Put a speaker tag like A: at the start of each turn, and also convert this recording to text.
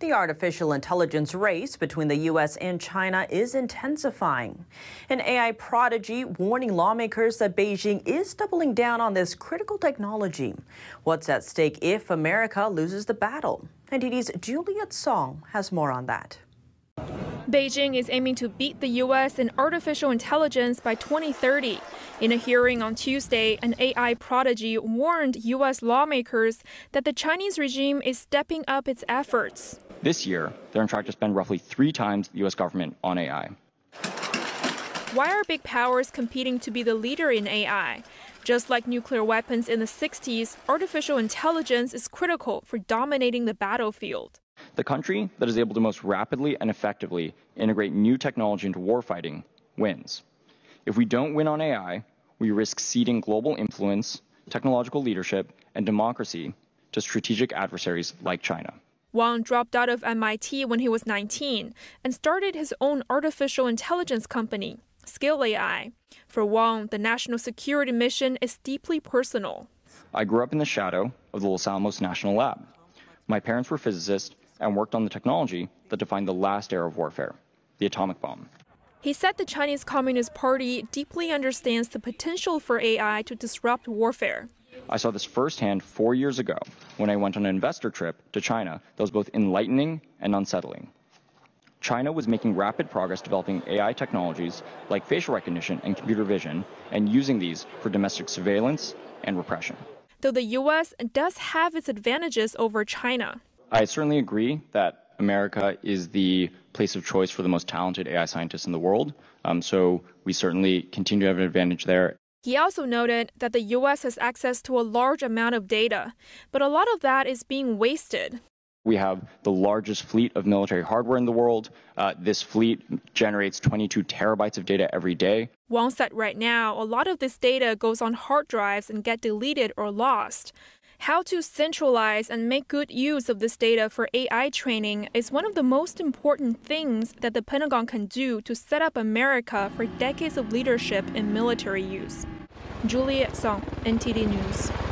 A: The artificial intelligence race between the U.S. and China is intensifying. An AI prodigy warning lawmakers that Beijing is doubling down on this critical technology. What's at stake if America loses the battle? NTD's Juliet Song has more on that. Beijing is aiming to beat the U.S. in artificial intelligence by 2030. In a hearing on Tuesday, an AI prodigy warned U.S. lawmakers that the Chinese regime is stepping up its efforts.
B: This year, they're on track to spend roughly three times the US government on AI.
A: Why are big powers competing to be the leader in AI? Just like nuclear weapons in the 60s, artificial intelligence is critical for dominating the battlefield.
B: The country that is able to most rapidly and effectively integrate new technology into warfighting wins. If we don't win on AI, we risk ceding global influence, technological leadership, and democracy to strategic adversaries like China.
A: Wang dropped out of MIT when he was 19 and started his own artificial intelligence company, Skill AI. For Wang, the national security mission is deeply personal.
B: I grew up in the shadow of the Los Alamos National Lab. My parents were physicists and worked on the technology that defined the last era of warfare the atomic bomb.
A: He said the Chinese Communist Party deeply understands the potential for AI to disrupt warfare.
B: I saw this firsthand four years ago when I went on an investor trip to China that was both enlightening and unsettling. China was making rapid progress developing AI technologies like facial recognition and computer vision and using these for domestic surveillance and repression.
A: Though the US does have its advantages over China.
B: I certainly agree that America is the place of choice for the most talented AI scientists in the world. Um, so we certainly continue to have an advantage there.
A: He also noted that the US has access to a large amount of data, but a lot of that is being wasted.
B: We have the largest fleet of military hardware in the world. Uh, this fleet generates 22 terabytes of data every day.
A: Wong said right now, a lot of this data goes on hard drives and get deleted or lost. How to centralize and make good use of this data for AI training is one of the most important things that the Pentagon can do to set up America for decades of leadership in military use. Juliet Song, NTD News.